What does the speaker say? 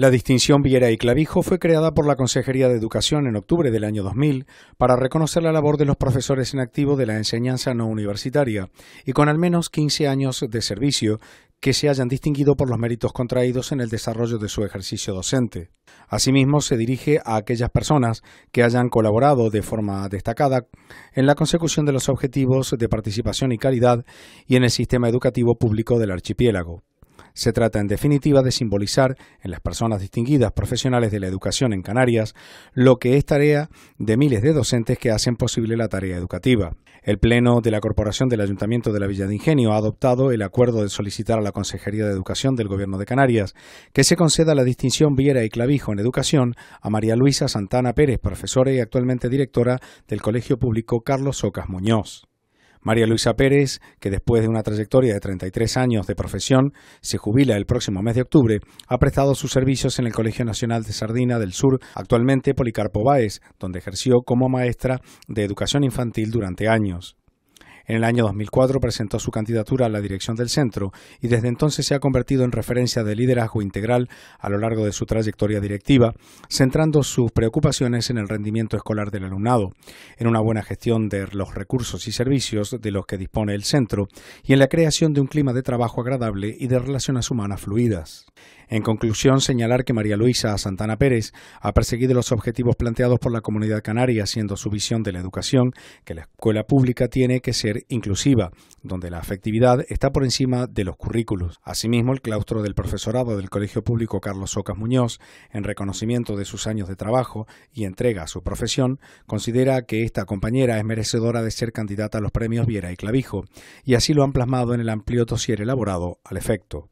La distinción Viera y Clavijo fue creada por la Consejería de Educación en octubre del año 2000 para reconocer la labor de los profesores en activo de la enseñanza no universitaria y con al menos 15 años de servicio que se hayan distinguido por los méritos contraídos en el desarrollo de su ejercicio docente. Asimismo, se dirige a aquellas personas que hayan colaborado de forma destacada en la consecución de los objetivos de participación y calidad y en el sistema educativo público del archipiélago. Se trata, en definitiva, de simbolizar en las personas distinguidas profesionales de la educación en Canarias lo que es tarea de miles de docentes que hacen posible la tarea educativa. El Pleno de la Corporación del Ayuntamiento de la Villa de Ingenio ha adoptado el acuerdo de solicitar a la Consejería de Educación del Gobierno de Canarias que se conceda la distinción Viera y Clavijo en Educación a María Luisa Santana Pérez, profesora y actualmente directora del Colegio Público Carlos Socas Muñoz. María Luisa Pérez, que después de una trayectoria de 33 años de profesión se jubila el próximo mes de octubre, ha prestado sus servicios en el Colegio Nacional de Sardina del Sur, actualmente Policarpo Báez, donde ejerció como maestra de educación infantil durante años. En el año 2004 presentó su candidatura a la dirección del centro y desde entonces se ha convertido en referencia de liderazgo integral a lo largo de su trayectoria directiva, centrando sus preocupaciones en el rendimiento escolar del alumnado, en una buena gestión de los recursos y servicios de los que dispone el centro y en la creación de un clima de trabajo agradable y de relaciones humanas fluidas. En conclusión, señalar que María Luisa Santana Pérez ha perseguido los objetivos planteados por la comunidad canaria, siendo su visión de la educación que la escuela pública tiene que ser inclusiva, donde la afectividad está por encima de los currículos. Asimismo, el claustro del profesorado del Colegio Público Carlos Socas Muñoz, en reconocimiento de sus años de trabajo y entrega a su profesión, considera que esta compañera es merecedora de ser candidata a los premios Viera y Clavijo, y así lo han plasmado en el amplio dossier elaborado al efecto.